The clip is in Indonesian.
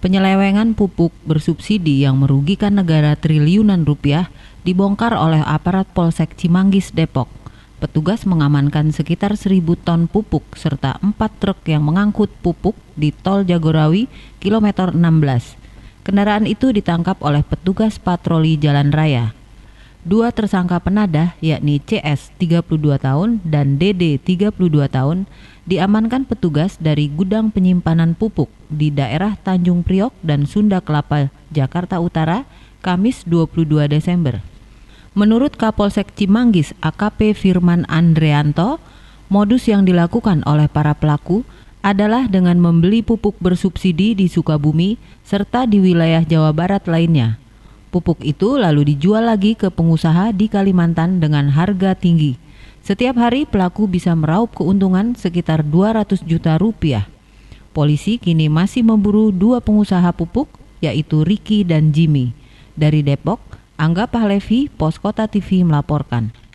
Penyelewengan pupuk bersubsidi yang merugikan negara triliunan rupiah dibongkar oleh aparat Polsek Cimanggis Depok. Petugas mengamankan sekitar 1000 ton pupuk serta 4 truk yang mengangkut pupuk di Tol Jagorawi, kilometer 16. Kendaraan itu ditangkap oleh petugas patroli jalan raya. Dua tersangka penadah yakni CS 32 tahun dan DD 32 tahun diamankan petugas dari gudang penyimpanan pupuk di daerah Tanjung Priok dan Sunda Kelapa, Jakarta Utara, Kamis 22 Desember. Menurut Kapolsek Cimanggis AKP Firman Andreanto, modus yang dilakukan oleh para pelaku adalah dengan membeli pupuk bersubsidi di Sukabumi serta di wilayah Jawa Barat lainnya. Pupuk itu lalu dijual lagi ke pengusaha di Kalimantan dengan harga tinggi. Setiap hari pelaku bisa meraup keuntungan sekitar 200 juta rupiah. Polisi kini masih memburu dua pengusaha pupuk yaitu Ricky dan Jimmy. Dari Depok, Angga Pahlevi, Poskota TV melaporkan.